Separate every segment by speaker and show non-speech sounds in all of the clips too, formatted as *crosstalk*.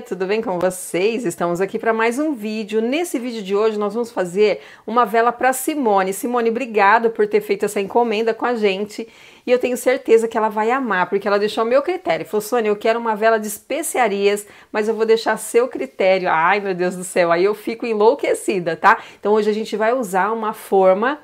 Speaker 1: tudo bem com vocês? Estamos aqui para mais um vídeo. Nesse vídeo de hoje nós vamos fazer uma vela para Simone. Simone, obrigado por ter feito essa encomenda com a gente e eu tenho certeza que ela vai amar, porque ela deixou meu critério. Falou, Sônia, eu quero uma vela de especiarias, mas eu vou deixar seu critério. Ai, meu Deus do céu, aí eu fico enlouquecida, tá? Então hoje a gente vai usar uma forma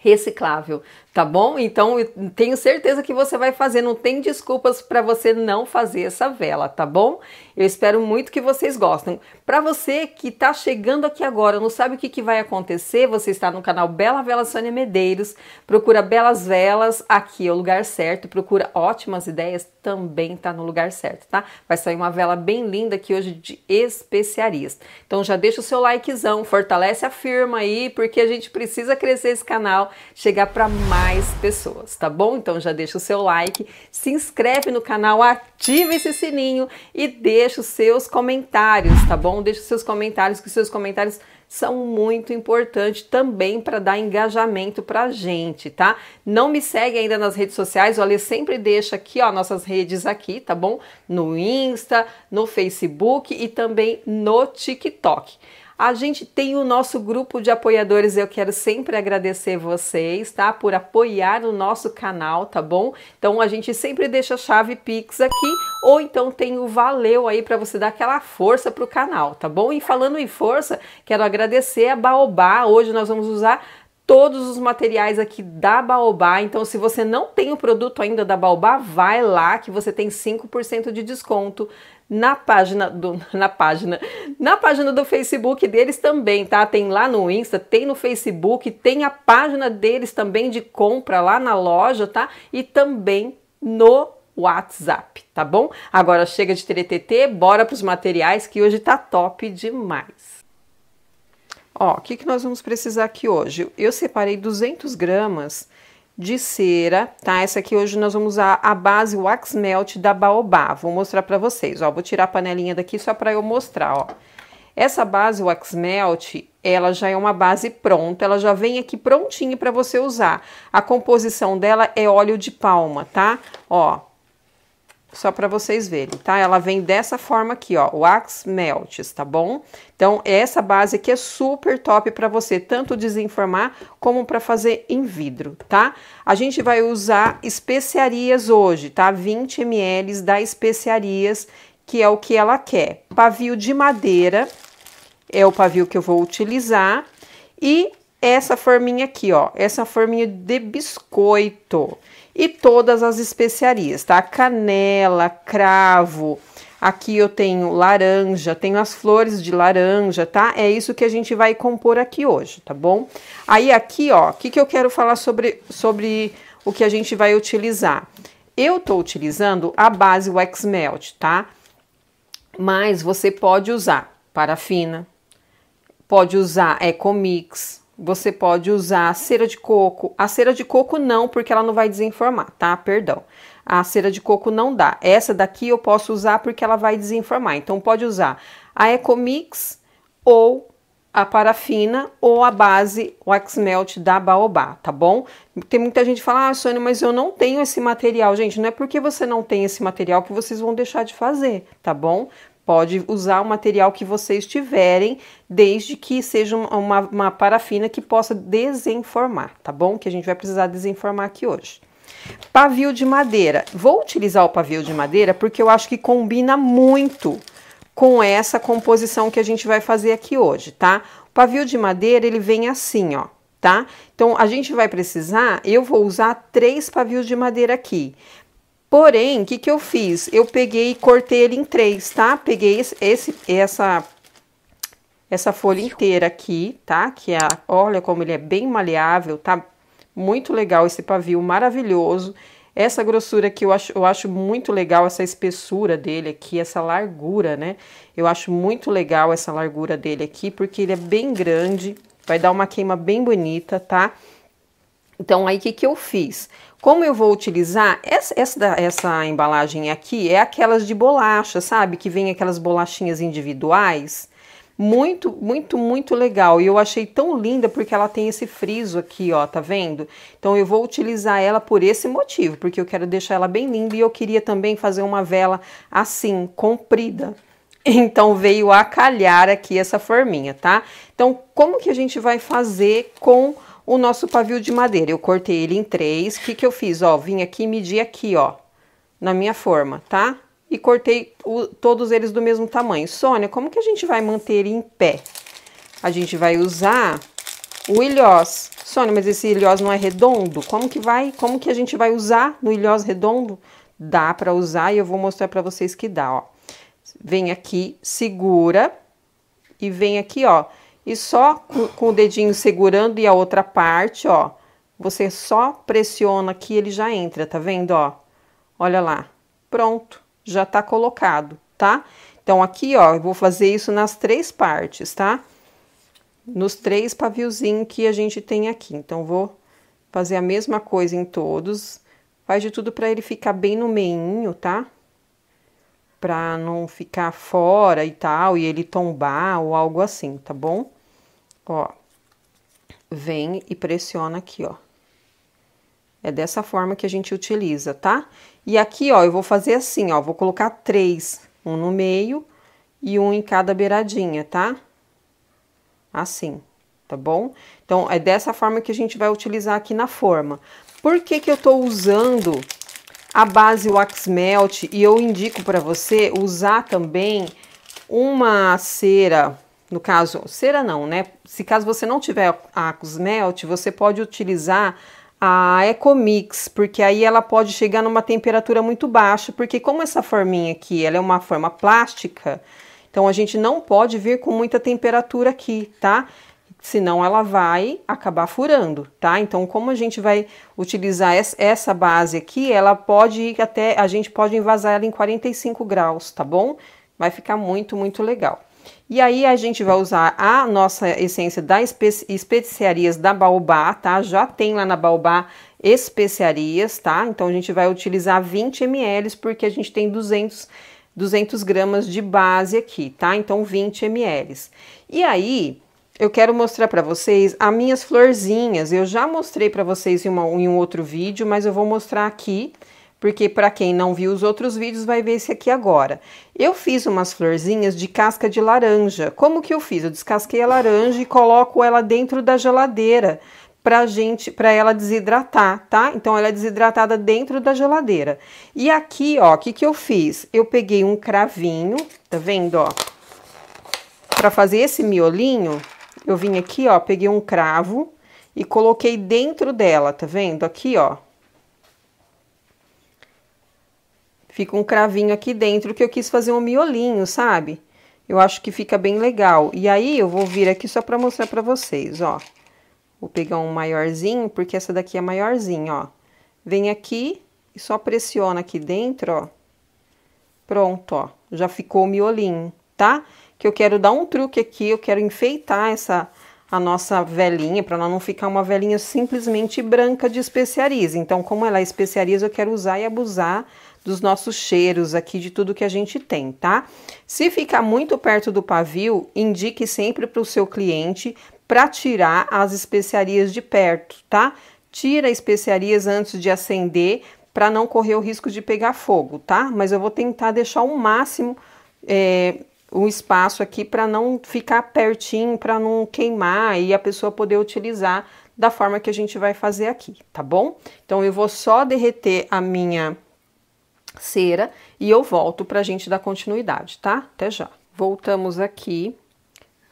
Speaker 1: reciclável tá bom? Então eu tenho certeza que você vai fazer, não tem desculpas para você não fazer essa vela, tá bom? Eu espero muito que vocês gostem. Para você que está chegando aqui agora, não sabe o que, que vai acontecer, você está no canal Bela Vela Sônia Medeiros, procura Belas Velas, aqui é o lugar certo, procura Ótimas Ideias, também está no lugar certo, tá? Vai sair uma vela bem linda aqui hoje de especiarias. Então já deixa o seu likezão, fortalece a firma aí, porque a gente precisa crescer esse canal, chegar para mais mais pessoas, tá bom? Então já deixa o seu like, se inscreve no canal, ativa esse sininho e deixa os seus comentários, tá bom? Deixa os seus comentários, que os seus comentários são muito importantes também para dar engajamento para a gente, tá? Não me segue ainda nas redes sociais, Olha, sempre deixa aqui, ó, nossas redes aqui, tá bom? No Insta, no Facebook e também no TikTok. A gente tem o nosso grupo de apoiadores. Eu quero sempre agradecer vocês, tá? Por apoiar o nosso canal, tá bom? Então a gente sempre deixa a chave Pix aqui, ou então tem o valeu aí para você dar aquela força pro canal, tá bom? E falando em força, quero agradecer a Baobá. Hoje nós vamos usar todos os materiais aqui da Baobá. Então, se você não tem o produto ainda da Baobá, vai lá que você tem 5% de desconto na página do *laughs* na página na página do Facebook deles também, tá? Tem lá no Insta, tem no Facebook, tem a página deles também de compra lá na loja, tá? E também no WhatsApp, tá bom? Agora chega de TTT, bora para os materiais que hoje tá top demais. Ó, o que, que nós vamos precisar aqui hoje? Eu separei 200 gramas de cera, tá? Essa aqui hoje nós vamos usar a base Wax Melt da Baobá. Vou mostrar pra vocês, ó. Vou tirar a panelinha daqui só pra eu mostrar, ó. Essa base Wax Melt, ela já é uma base pronta, ela já vem aqui prontinha para você usar. A composição dela é óleo de palma, tá? Ó, só para vocês verem, tá? Ela vem dessa forma aqui, ó, wax melts, tá bom? Então, essa base aqui é super top para você tanto desenformar como para fazer em vidro, tá? A gente vai usar especiarias hoje, tá? 20 ml da especiarias, que é o que ela quer. Pavio de madeira é o pavio que eu vou utilizar e essa forminha aqui, ó, essa forminha de biscoito e todas as especiarias, tá? Canela, cravo. Aqui eu tenho laranja, tenho as flores de laranja, tá? É isso que a gente vai compor aqui hoje, tá bom? Aí aqui, ó, o que, que eu quero falar sobre, sobre o que a gente vai utilizar? Eu tô utilizando a base Wax Melt, tá? Mas você pode usar parafina, pode usar Ecomix, você pode usar a cera de coco. A cera de coco não, porque ela não vai desenformar, tá? Perdão. A cera de coco não dá. Essa daqui eu posso usar porque ela vai desenformar. Então pode usar a Ecomix ou a parafina ou a base wax melt da Baobá, tá bom? Tem muita gente que fala, ah, Sônia, mas eu não tenho esse material. Gente, não é porque você não tem esse material que vocês vão deixar de fazer, tá bom? Pode usar o material que vocês tiverem, desde que seja uma, uma, parafina que possa desenformar, tá bom? Que a gente vai precisar desenformar aqui hoje. Pavio de madeira. Vou utilizar o pavio de madeira porque eu acho que combina muito com essa composição que a gente vai fazer aqui hoje, tá? O pavio de madeira, ele vem assim, ó, tá? Então, a gente vai precisar, eu vou usar três pavios de madeira aqui. Porém, o que, que eu fiz? Eu peguei e cortei ele em três, tá? Peguei esse, essa, essa folha inteira aqui, tá? Que é, olha como ele é bem maleável, tá? Muito legal esse pavio, maravilhoso. Essa grossura aqui eu acho, eu acho muito legal, essa espessura dele aqui, essa largura, né? Eu acho muito legal essa largura dele aqui, porque ele é bem grande, vai dar uma queima bem bonita, tá? Então, aí o que, que eu fiz? Como eu vou utilizar, essa, essa, essa embalagem aqui é aquelas de bolacha, sabe? Que vem aquelas bolachinhas individuais. Muito, muito, muito legal. E eu achei tão linda porque ela tem esse friso aqui, ó, tá vendo? Então eu vou utilizar ela por esse motivo, porque eu quero deixar ela bem linda e eu queria também fazer uma vela assim, comprida. *laughs* Então veio a calhar aqui essa forminha, tá? Então como que a gente vai fazer com o nosso pavio de madeira. Eu cortei ele em três. O que, que eu fiz? Ó, vim aqui e medi aqui, ó, na minha forma, tá? E cortei o, todos eles do mesmo tamanho. Sônia, como que a gente vai manter ele em pé? A gente vai usar o ilhós. Sônia, mas esse ilhós não é redondo? Como que vai? Como que a gente vai usar no ilhós redondo? Dá para usar e eu vou mostrar para vocês que dá, ó. Vem aqui, segura e vem aqui, ó e só com o dedinho segurando e a outra parte, ó, você só pressiona aqui ele já entra, tá vendo, ó? Olha lá. Pronto, já tá colocado, tá? Então aqui, ó, eu vou fazer isso nas três partes, tá? Nos três paviozinhos que a gente tem aqui. Então vou fazer a mesma coisa em todos. Faz de tudo para ele ficar bem no meinho, tá? para não ficar fora e tal, e ele tombar ou algo assim, tá bom? Ó, vem e pressiona aqui, ó. É dessa forma que a gente utiliza, tá? E aqui, ó, eu vou fazer assim, ó, vou colocar três, um no meio e um em cada beiradinha, tá? Assim, tá bom? Então, é dessa forma que a gente vai utilizar aqui na forma. Por que que eu tô usando a base Wax Melt e eu indico para você usar também uma cera, no caso, cera não, né? Se caso você não tiver a Wax Melt, você pode utilizar a Ecomix, porque aí ela pode chegar numa temperatura muito baixa, porque como essa forminha aqui, ela é uma forma plástica, então a gente não pode vir com muita temperatura aqui, tá? senão ela vai acabar furando, tá? Então, como a gente vai utilizar essa base aqui, ela pode ir até, a gente pode envasar ela em 45 graus, tá bom? Vai ficar muito, muito legal. E aí, a gente vai usar a nossa essência da especiarias da Baobá, tá? Já tem lá na Baobá especiarias, tá? Então, a gente vai utilizar 20 ml, porque a gente tem 200 200 gramas de base aqui, tá? Então, 20 ml. E aí, eu quero mostrar para vocês as minhas florzinhas. Eu já mostrei para vocês em, uma, em, um outro vídeo, mas eu vou mostrar aqui, porque para quem não viu os outros vídeos vai ver esse aqui agora. Eu fiz umas florzinhas de casca de laranja. Como que eu fiz? Eu descasquei a laranja e coloco ela dentro da geladeira para gente, para ela desidratar, tá? Então ela é desidratada dentro da geladeira. E aqui, ó, o que que eu fiz? Eu peguei um cravinho, tá vendo, ó? Para fazer esse miolinho, eu vim aqui, ó, peguei um cravo e coloquei dentro dela, tá vendo? Aqui, ó. Fica um cravinho aqui dentro que eu quis fazer um miolinho, sabe? Eu acho que fica bem legal. E aí, eu vou vir aqui só pra mostrar pra vocês, ó. Vou pegar um maiorzinho, porque essa daqui é maiorzinha, ó. Vem aqui e só pressiona aqui dentro, ó. Pronto, ó. Já ficou o miolinho tá? Que eu quero dar um truque aqui, eu quero enfeitar essa a nossa velhinha, para ela não ficar uma velhinha simplesmente branca de especiarias. Então, como ela é especiarias, eu quero usar e abusar dos nossos cheiros aqui, de tudo que a gente tem, tá? Se ficar muito perto do pavio, indique sempre para o seu cliente para tirar as especiarias de perto, tá? Tira especiarias antes de acender para não correr o risco de pegar fogo, tá? Mas eu vou tentar deixar o máximo é, o espaço aqui para não ficar pertinho, para não queimar e a pessoa poder utilizar da forma que a gente vai fazer aqui, tá bom? Então eu vou só derreter a minha cera e eu volto para a gente dar continuidade, tá? Até já. Voltamos aqui.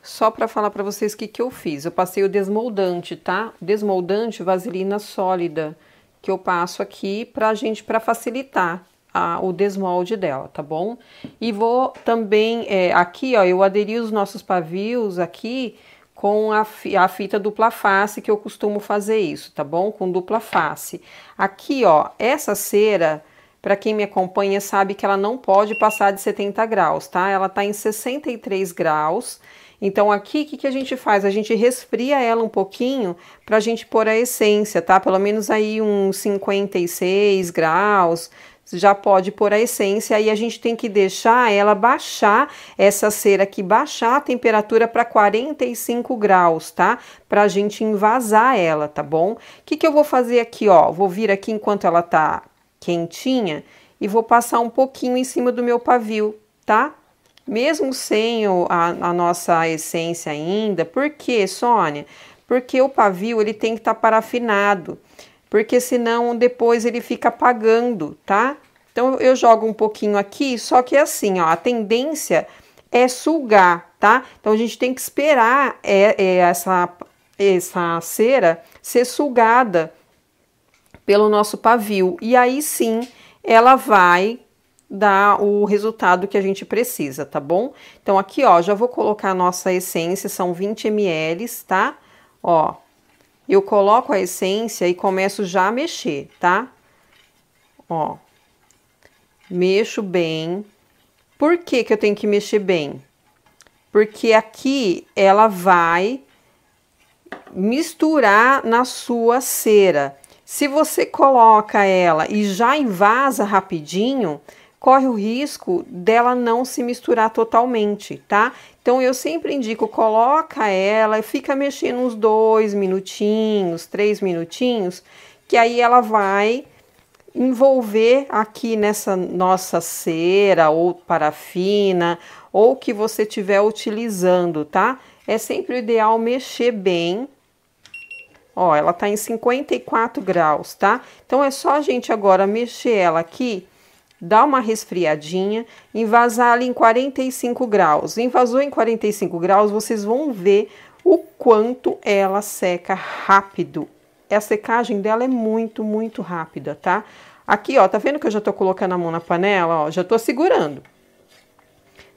Speaker 1: Só para falar para vocês o que, que eu fiz. Eu passei o desmoldante, tá? Desmoldante, vaselina sólida, que eu passo aqui pra gente, para facilitar, a, o desmolde dela, tá bom? E vou também, é, aqui ó, eu aderi os nossos pavios aqui com a, a fita dupla face, que eu costumo fazer isso, tá bom? Com dupla face. Aqui ó, essa cera, para quem me acompanha sabe que ela não pode passar de 70 graus, tá? Ela tá em 63 graus, então, aqui, o que, que, a gente faz? A gente resfria ela um pouquinho para a gente pôr a essência, tá? Pelo menos aí uns 56 graus, já pode pôr a essência e a gente tem que deixar ela baixar, essa cera aqui, baixar a temperatura para 45 graus, tá? Pra gente invasar ela, tá bom? O que, que eu vou fazer aqui, ó? Vou vir aqui enquanto ela tá quentinha e vou passar um pouquinho em cima do meu pavio, tá? Mesmo sem a, a nossa essência ainda, por quê, Sônia? Porque o pavio ele tem que estar tá parafinado porque senão depois ele fica apagando, tá? Então eu jogo um pouquinho aqui, só que é assim, ó, a tendência é sugar, tá? Então a gente tem que esperar é, é, essa, essa cera ser sugada pelo nosso pavio e aí sim ela vai dar o resultado que a gente precisa, tá bom? Então aqui, ó, já vou colocar a nossa essência, são 20 ml, tá? Ó, eu coloco a essência e começo já a mexer, tá? Ó, mexo bem. Por que que eu tenho que mexer bem? Porque aqui ela vai misturar na sua cera. Se você coloca ela e já invasa rapidinho, corre o risco dela não se misturar totalmente, tá? Então eu sempre indico, coloca ela, fica mexendo uns dois minutinhos, três minutinhos, que aí ela vai envolver aqui nessa nossa cera ou parafina ou que você estiver utilizando, tá? É sempre o ideal mexer bem. Ó, ela tá em 54 graus, tá? Então é só a gente agora mexer ela aqui dá uma resfriadinha, vazar ali em 45 graus. Invasou em 45 graus, vocês vão ver o quanto ela seca rápido. A secagem dela é muito, muito rápida, tá? Aqui, ó, tá vendo que eu já tô colocando a mão na panela, ó, já tô segurando.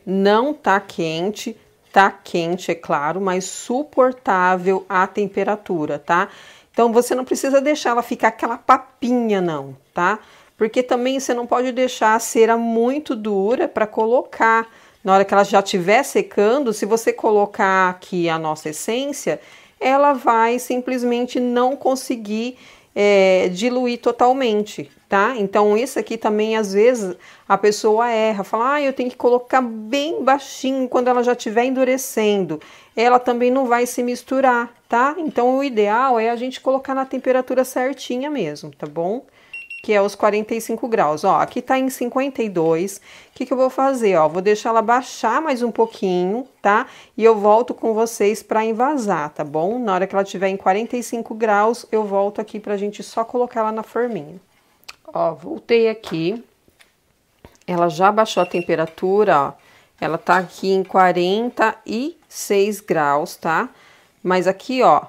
Speaker 1: Não tá quente, tá quente, é claro, mas suportável a temperatura, tá? Então, você não precisa deixar ela ficar aquela papinha, não, tá? Tá? porque também você não pode deixar a cera muito dura para colocar. Na hora que ela já estiver secando, se você colocar aqui a nossa essência, ela vai simplesmente não conseguir é, diluir totalmente, tá? Então, isso aqui também, às vezes, a pessoa erra, fala, ah, eu tenho que colocar bem baixinho quando ela já estiver endurecendo. Ela também não vai se misturar, tá? Então, o ideal é a gente colocar na temperatura certinha mesmo, tá bom? que é os 45 graus. Ó, aqui tá em 52. O que, que eu vou fazer? Ó, vou deixar ela baixar mais um pouquinho, tá? E eu volto com vocês para envasar, tá bom? Na hora que ela tiver em 45 graus, eu volto aqui pra gente só colocar ela na forminha. Ó, voltei aqui. Ela já baixou a temperatura, ó. Ela tá aqui em 46 graus, tá? Mas aqui, ó,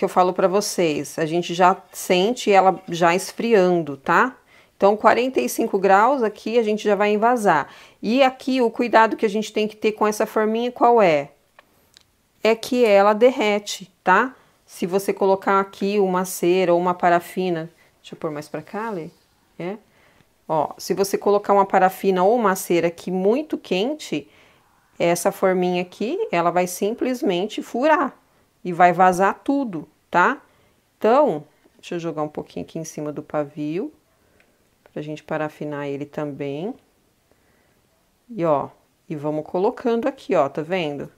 Speaker 1: que eu falo para vocês. A gente já sente ela já esfriando, tá? Então, 45 graus aqui a gente já vai envasar. E aqui o cuidado que a gente tem que ter com essa forminha qual é? É que ela derrete, tá? Se você colocar aqui uma cera ou uma parafina, deixa eu pôr mais para cá, Lê. É. Ó, se você colocar uma parafina ou uma cera aqui muito quente, essa forminha aqui, ela vai simplesmente furar, e vai vazar tudo, tá? Então, deixa eu jogar um pouquinho aqui em cima do pavio, pra gente parafinar ele também. E ó, e vamos colocando aqui, ó, tá vendo?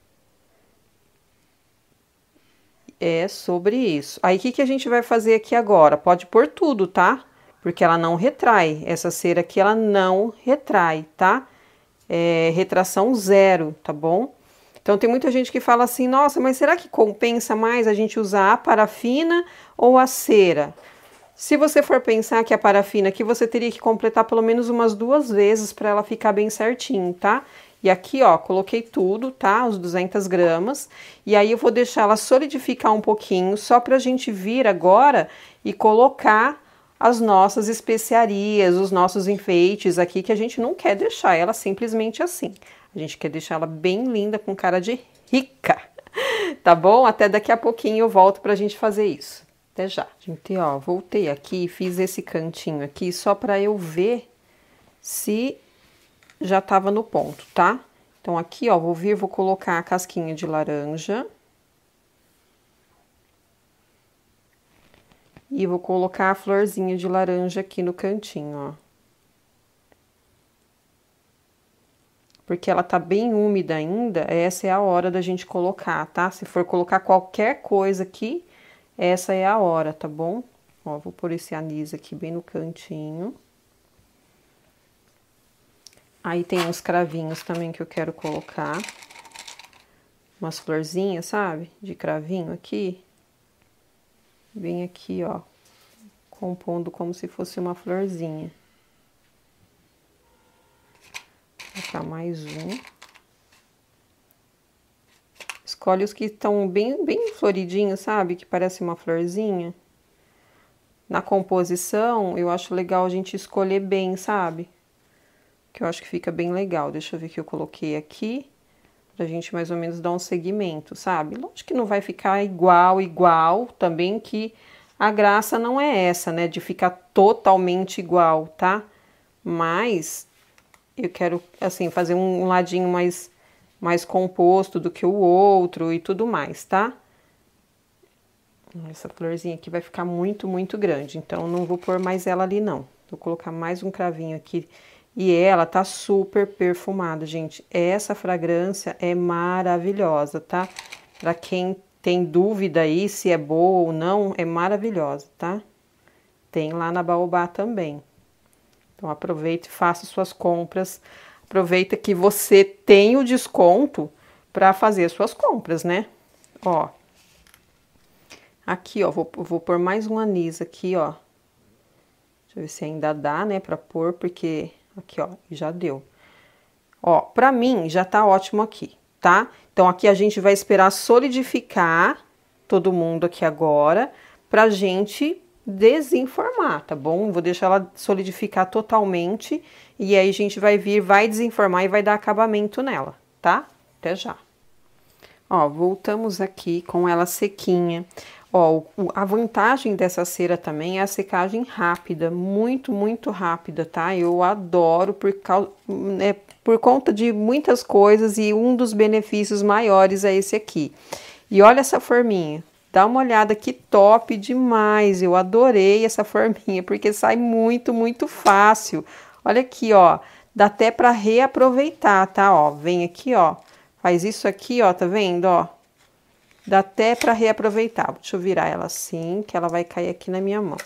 Speaker 1: É sobre isso. Aí, o que, que a gente vai fazer aqui agora? Pode pôr tudo, tá? Porque ela não retrai. Essa cera aqui, ela não retrai, tá? É retração zero, tá bom? Então tem muita gente que fala assim: "Nossa, mas será que compensa mais a gente usar a parafina ou a cera?" Se você for pensar que a parafina aqui você teria que completar pelo menos umas duas vezes para ela ficar bem certinho, tá? E aqui, ó, coloquei tudo, tá? Os 200 gramas. E aí eu vou deixar ela solidificar um pouquinho, só para a gente vir agora e colocar as nossas especiarias, os nossos enfeites aqui, que a gente não quer deixar ela simplesmente assim. A gente quer deixar ela bem linda, com cara de rica, *laughs* tá bom? Até daqui a pouquinho eu volto pra gente fazer isso. Até já. Gente, ó, voltei aqui, fiz esse cantinho aqui só pra eu ver se já tava no ponto, tá? Então, aqui, ó, vou vir, vou colocar a casquinha de laranja. E vou colocar a florzinha de laranja aqui no cantinho, ó. porque ela tá bem úmida ainda, essa é a hora da gente colocar, tá? Se for colocar qualquer coisa aqui, essa é a hora, tá bom? Ó, vou pôr esse anis aqui bem no cantinho. Aí tem uns cravinhos também que eu quero colocar. Umas florzinhas, sabe? De cravinho aqui. Bem aqui, ó. Compondo como se fosse uma florzinha. puxar mais um. Escolhe os que estão bem, bem floridinhos, sabe? Que parece uma florzinha. Na composição, eu acho legal a gente escolher bem, sabe? Que eu acho que fica bem legal. Deixa eu ver o que eu coloquei aqui. Pra gente mais ou menos dar um segmento, sabe? Lógico que não vai ficar igual, igual. Também que a graça não é essa, né? De ficar totalmente igual, tá? Mas eu quero assim fazer um ladinho mais mais composto do que o outro e tudo mais, tá? Essa florzinha aqui vai ficar muito, muito grande, então não vou pôr mais ela ali não. Vou colocar mais um cravinho aqui. E ela tá super perfumada, gente. Essa fragrância é maravilhosa, tá? Pra quem tem dúvida aí se é boa ou não, é maravilhosa, tá? Tem lá na Baobá também. Então aproveite, faça suas compras. Aproveita que você tem o desconto para fazer suas compras, né? Ó. Aqui, ó, vou, vou pôr mais um anis aqui, ó. Deixa eu ver se ainda dá, né, para pôr, porque aqui, ó, já deu. Ó, pra mim já tá ótimo aqui, tá? Então aqui a gente vai esperar solidificar todo mundo aqui agora pra gente desinformar, tá bom? Vou deixar ela solidificar totalmente e aí a gente vai vir, vai desinformar e vai dar acabamento nela, tá? Até já. Ó, voltamos aqui com ela sequinha. Ó, a vantagem dessa cera também é a secagem rápida, muito, muito rápida, tá? Eu adoro por, causa, é, né, por conta de muitas coisas e um dos benefícios maiores é esse aqui. E olha essa forminha, Dá uma olhada que top demais. Eu adorei essa forminha porque sai muito, muito fácil. Olha aqui, ó. Dá até para reaproveitar, tá? Ó, vem aqui, ó. Faz isso aqui, ó, tá vendo, ó? Dá até para reaproveitar. Deixa eu virar ela assim, que ela vai cair aqui na minha mão.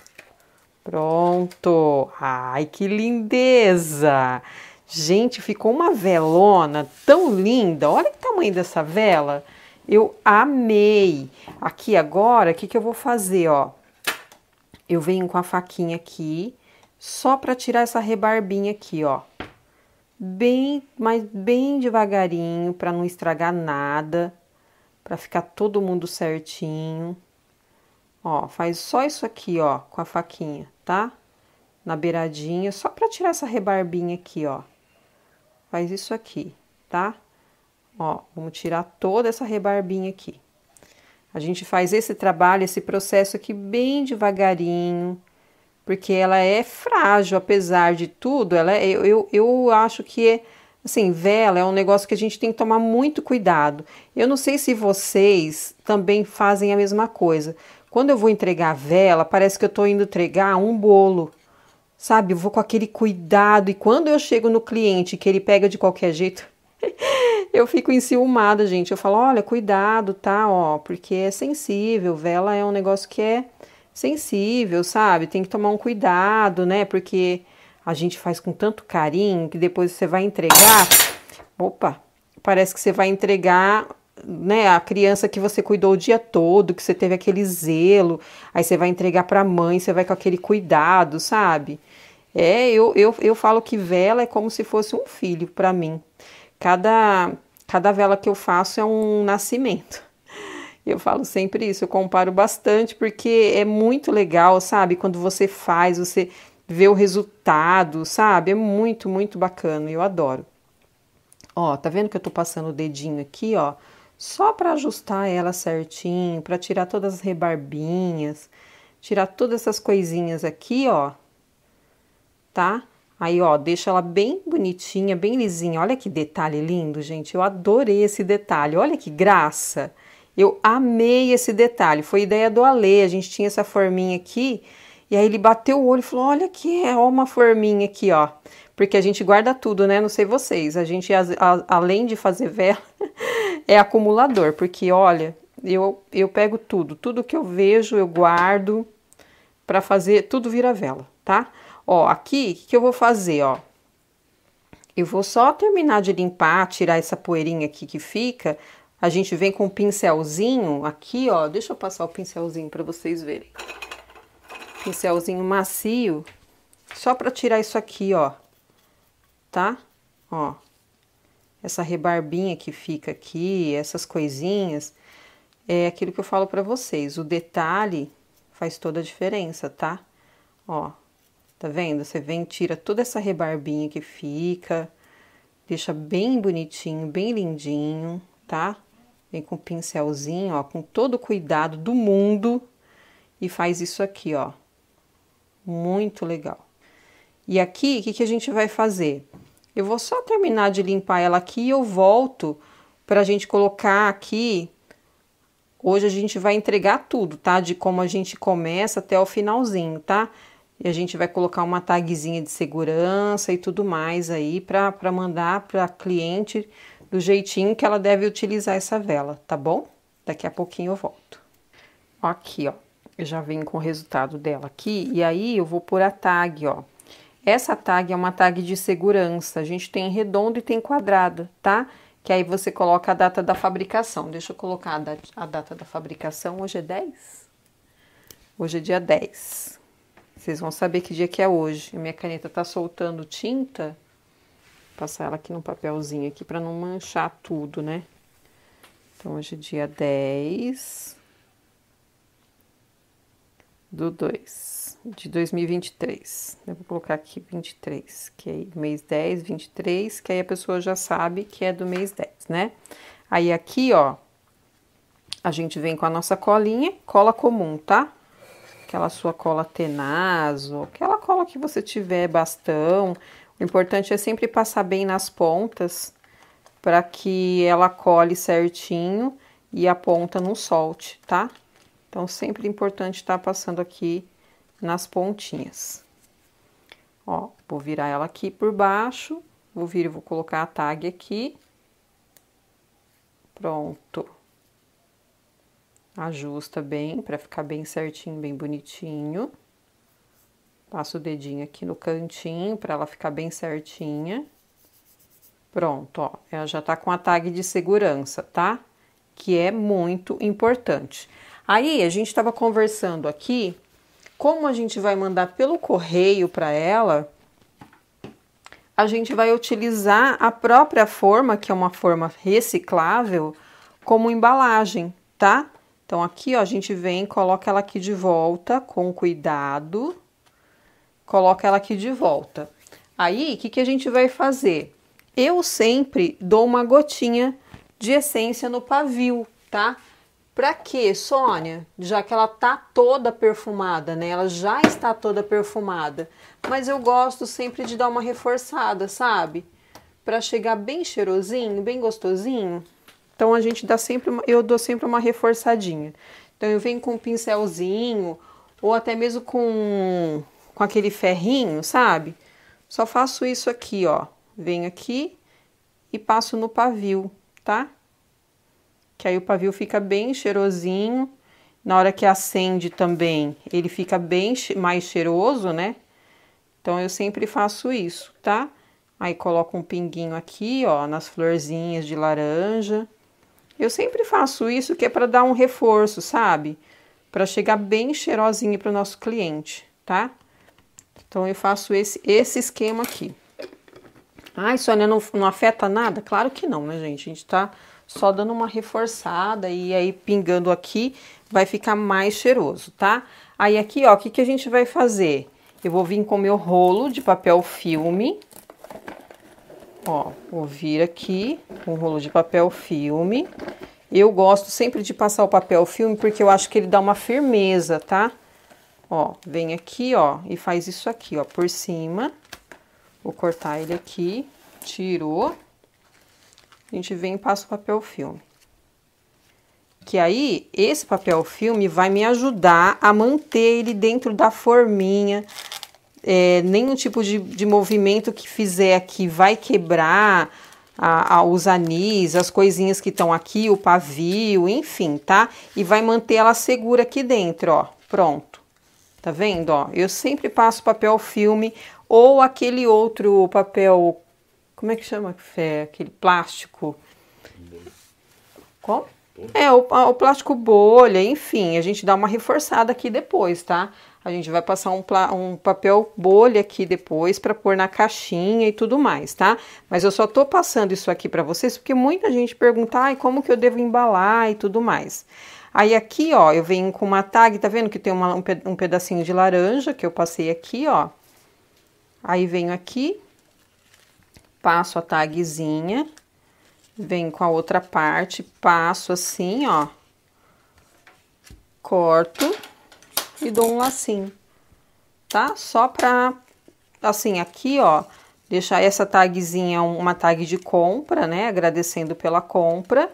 Speaker 1: Pronto. Ai, que lindeza! Gente, ficou uma velona tão linda. Olha o tamanho dessa vela. Eu amei. Aqui agora, o que, que eu vou fazer, ó? Eu venho com a faquinha aqui, só para tirar essa rebarbinha aqui, ó. Bem, mas bem devagarinho, para não estragar nada, para ficar todo mundo certinho. Ó, faz só isso aqui, ó, com a faquinha, tá? Na beiradinha, só para tirar essa rebarbinha aqui, ó. Faz isso aqui, tá? Ó, vamos tirar toda essa rebarbinha aqui. A gente faz esse trabalho, esse processo aqui bem devagarinho, porque ela é frágil, apesar de tudo. Ela é, eu, eu acho que é assim, vela é um negócio que a gente tem que tomar muito cuidado. Eu não sei se vocês também fazem a mesma coisa. Quando eu vou entregar vela, parece que eu estou indo entregar um bolo. Sabe, eu vou com aquele cuidado e quando eu chego no cliente que ele pega de qualquer jeito, *laughs* eu fico enciumada, gente. Eu falo, olha, cuidado, tá? Ó, porque é sensível, vela é um negócio que é sensível, sabe? Tem que tomar um cuidado, né? Porque a gente faz com tanto carinho que depois você vai entregar. Opa! Parece que você vai entregar né, a criança que você cuidou o dia todo, que você teve aquele zelo, aí você vai entregar para a mãe, você vai com aquele cuidado, sabe? É, eu, eu, eu falo que vela é como se fosse um filho para mim. Cada, cada vela que eu faço é um nascimento. *laughs* Eu falo sempre isso, eu comparo bastante porque é muito legal, sabe? Quando você faz, você vê o resultado, sabe? É muito, muito bacana, eu adoro. Ó, tá vendo que eu tô passando o dedinho aqui, ó? Só para ajustar ela certinho, para tirar todas as rebarbinhas, tirar todas essas coisinhas aqui, ó. Tá? Aí, ó, deixa ela bem bonitinha, bem lisinha. Olha que detalhe lindo, gente. Eu adorei esse detalhe. Olha que graça. Eu amei esse detalhe. Foi ideia do Ale. A gente tinha essa forminha aqui. E aí ele bateu o olho e falou: Olha que é uma forminha aqui, ó. Porque a gente guarda tudo, né? Não sei vocês. A gente, a, a, além de fazer vela, *laughs* é acumulador. Porque, olha, eu, eu pego tudo. Tudo que eu vejo, eu guardo para fazer. Tudo vira vela, tá? Ó, aqui, o que, que eu vou fazer, ó? Eu vou só terminar de limpar, tirar essa poeirinha aqui que fica. A gente vem com um pincelzinho aqui, ó. Deixa eu passar o pincelzinho para vocês verem. Pincelzinho macio, só para tirar isso aqui, ó. Tá? Ó. Essa rebarbinha que fica aqui, essas coisinhas, é aquilo que eu falo para vocês. O detalhe faz toda a diferença, tá? Ó, Tá vendo? Você vem, tira toda essa rebarbinha que fica, deixa bem bonitinho, bem lindinho, tá? Vem com o pincelzinho, ó, com todo o cuidado do mundo e faz isso aqui, ó. Muito legal. E aqui, o que, que a gente vai fazer? Eu vou só terminar de limpar ela aqui e eu volto para a gente colocar aqui. Hoje a gente vai entregar tudo, tá? De como a gente começa até o finalzinho, tá? e a gente vai colocar uma tagzinha de segurança e tudo mais aí para mandar para a cliente do jeitinho que ela deve utilizar essa vela, tá bom? Daqui a pouquinho eu volto. Aqui, ó, eu já venho com o resultado dela aqui e aí eu vou pôr a tag, ó. Essa tag é uma tag de segurança, a gente tem redondo e tem quadrado tá? Que aí você coloca a data da fabricação. Deixa eu colocar a data, a data da fabricação, hoje é 10? Hoje é dia 10. Vocês vão saber que dia que é hoje. A minha caneta tá soltando tinta. Vou passar ela aqui no papelzinho aqui para não manchar tudo, né? Então, hoje é dia 10 do 2 de 2023. Eu vou colocar aqui 23, que é mês 10, 23, que aí a pessoa já sabe que é do mês 10, né? Aí aqui, ó, a gente vem com a nossa colinha, cola comum, tá? aquela sua cola tenaz, ou aquela cola que você tiver, bastão. O importante é sempre passar bem nas pontas para que ela cole certinho e a ponta não solte, tá? Então, sempre é importante estar tá passando aqui nas pontinhas. Ó, vou virar ela aqui por baixo, vou vir e vou colocar a tag aqui. Pronto. Ajusta bem para ficar bem certinho, bem bonitinho. Passo o dedinho aqui no cantinho para ela ficar bem certinha. Pronto, ó, ela já tá com a tag de segurança, tá? Que é muito importante. Aí a gente estava conversando aqui como a gente vai mandar pelo correio para ela, a gente vai utilizar a própria forma, que é uma forma reciclável, como embalagem, tá? Então, aqui, ó, a gente vem, coloca ela aqui de volta com cuidado, coloca ela aqui de volta. Aí, o que, que a gente vai fazer? Eu sempre dou uma gotinha de essência no pavio, tá? Pra quê, Sônia? Já que ela tá toda perfumada, né? Ela já está toda perfumada. Mas eu gosto sempre de dar uma reforçada, sabe? Pra chegar bem cheirosinho, bem gostosinho. Então a gente dá sempre, uma, eu dou sempre uma reforçadinha. Então eu venho com um pincelzinho ou até mesmo com com aquele ferrinho, sabe? Só faço isso aqui, ó. Venho aqui e passo no pavio, tá? Que aí o pavio fica bem cheirosinho. Na hora que acende também, ele fica bem mais cheiroso, né? Então eu sempre faço isso, tá? Aí coloco um pinguinho aqui, ó, nas florzinhas de laranja. Eu sempre faço isso que é para dar um reforço, sabe? Para chegar bem cheirosinho para o nosso cliente, tá? Então eu faço esse, esse esquema aqui. Ai, Sônia, não, não afeta nada? Claro que não, né, gente? A gente tá só dando uma reforçada e aí pingando aqui vai ficar mais cheiroso, tá? Aí aqui, ó, o que, que a gente vai fazer? Eu vou vir com meu rolo de papel filme, Ó, vou vir aqui com um rolo de papel filme. Eu gosto sempre de passar o papel filme porque eu acho que ele dá uma firmeza, tá? Ó, vem aqui, ó, e faz isso aqui, ó, por cima. Vou cortar ele aqui, tirou. A gente vem e passa o papel filme. Que aí, esse papel filme vai me ajudar a manter ele dentro da forminha, é, nenhum tipo de, de movimento que fizer aqui vai quebrar a, a, os anis, as coisinhas que estão aqui, o pavio, enfim, tá? E vai manter ela segura aqui dentro, ó. Pronto. Tá vendo, ó? Eu sempre passo papel filme ou aquele outro papel... Como é que chama? É, aquele plástico... qual É, o, o plástico bolha, enfim, a gente dá uma reforçada aqui depois, tá? A gente vai passar um, um papel bolha aqui depois para pôr na caixinha e tudo mais, tá? Mas eu só tô passando isso aqui para vocês porque muita gente pergunta, ai, como que eu devo embalar e tudo mais. Aí aqui, ó, eu venho com uma tag, tá vendo que tem uma, um pedacinho de laranja que eu passei aqui, ó. Aí venho aqui, passo a tagzinha, venho com a outra parte, passo assim, ó, corto e dou um lacinho, tá? Só pra, assim, aqui, ó, deixar essa tagzinha uma tag de compra, né? Agradecendo pela compra.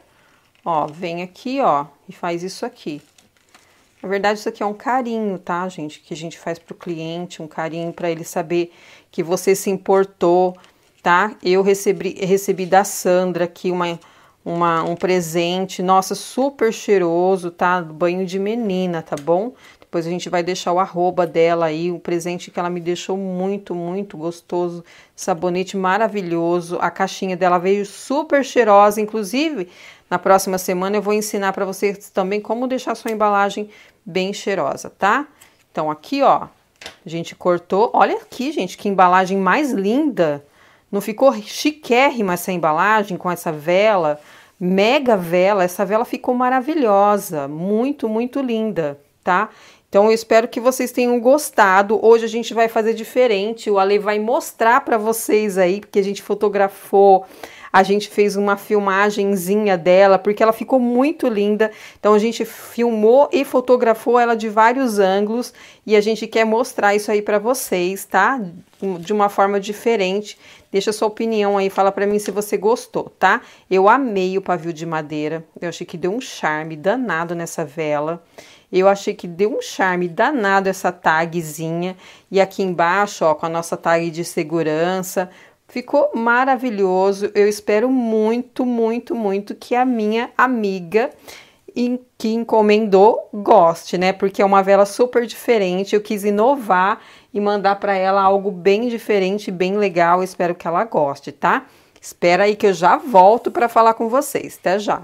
Speaker 1: Ó, vem aqui, ó, e faz isso aqui. Na verdade, isso aqui é um carinho, tá, gente? Que a gente faz pro cliente, um carinho para ele saber que você se importou, tá? Eu recebi, recebi da Sandra aqui uma, uma, um presente, nossa, super cheiroso, tá? Banho de menina, tá bom? Depois a gente vai deixar o arroba dela aí, um presente que ela me deixou muito, muito gostoso. Sabonete maravilhoso. A caixinha dela veio super cheirosa. Inclusive, na próxima semana eu vou ensinar para vocês também como deixar sua embalagem bem cheirosa, tá? Então, aqui, ó, a gente cortou. Olha aqui, gente, que embalagem mais linda. Não ficou chiquérrima essa embalagem com essa vela? Mega vela. Essa vela ficou maravilhosa. Muito, muito linda, tá? Então eu espero que vocês tenham gostado. Hoje a gente vai fazer diferente. O Ale vai mostrar para vocês aí, porque a gente fotografou, a gente fez uma filmagemzinha dela, porque ela ficou muito linda. Então a gente filmou e fotografou ela de vários ângulos e a gente quer mostrar isso aí para vocês, tá? De uma forma diferente. Deixa sua opinião aí, fala para mim se você gostou, tá? Eu amei o pavio de madeira. Eu achei que deu um charme danado nessa vela. Eu achei que deu um charme danado essa tagzinha. E aqui embaixo, ó, com a nossa tag de segurança. Ficou maravilhoso. Eu espero muito, muito, muito que a minha amiga que encomendou goste, né? Porque é uma vela super diferente. Eu quis inovar e mandar para ela algo bem diferente, bem legal. Eu espero que ela goste, tá? Espera aí que eu já volto para falar com vocês. Até já.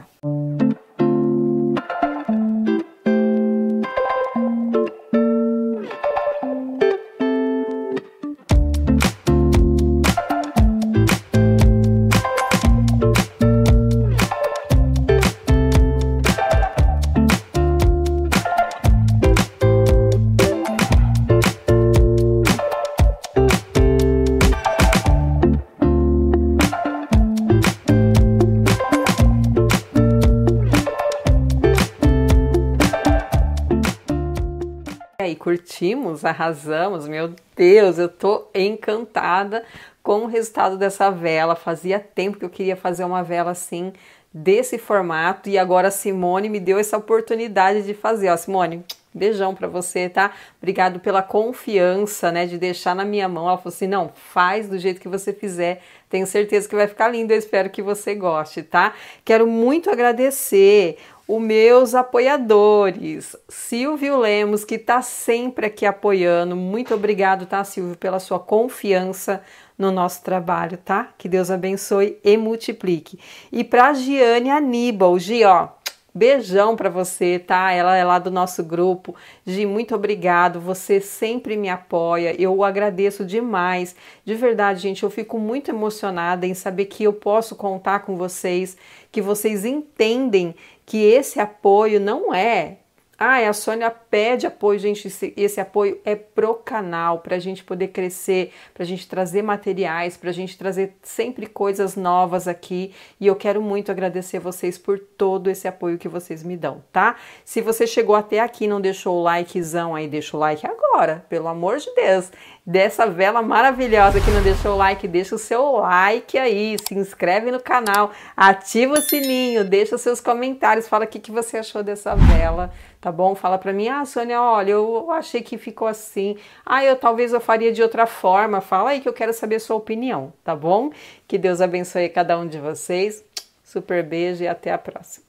Speaker 1: Arrasamos, arrasamos. Meu Deus, eu tô encantada com o resultado dessa vela. Fazia tempo que eu queria fazer uma vela assim, desse formato, e agora a Simone me deu essa oportunidade de fazer. Ó, Simone, beijão para você, tá? Obrigado pela confiança, né, de deixar na minha mão. Ela falou assim: "Não, faz do jeito que você fizer. Tenho certeza que vai ficar lindo. Eu espero que você goste, tá? Quero muito agradecer os meus apoiadores. Silvio Lemos, que está sempre aqui apoiando. Muito obrigado, tá, Silvio, pela sua confiança no nosso trabalho, tá? Que Deus abençoe e multiplique. E para a Giane Aníbal, Gi, ó, Beijão para você, tá? Ela é lá do nosso grupo. Gi, muito obrigado. Você sempre me apoia. Eu agradeço demais. De verdade, gente, eu fico muito emocionada em saber que eu posso contar com vocês, que vocês entendem que esse apoio não é. Ah, a Sônia pede apoio, gente. Esse, apoio é pro canal, para a gente poder crescer, para a gente trazer materiais, para a gente trazer sempre coisas novas aqui. E eu quero muito agradecer vocês por todo esse apoio que vocês me dão, tá? Se você chegou até aqui e não deixou o likezão aí, deixa o like agora agora, pelo amor de Deus, dessa vela maravilhosa que não deixou o like, deixa o seu like aí, se inscreve no canal, ativa o sininho, deixa os seus comentários, fala o que, que você achou dessa vela, tá bom? Fala pra mim, ah, Sônia, olha, eu achei que ficou assim, ah, eu talvez eu faria de outra forma, fala aí que eu quero saber a sua opinião, tá bom? Que Deus abençoe cada um de vocês, super beijo e até a próxima.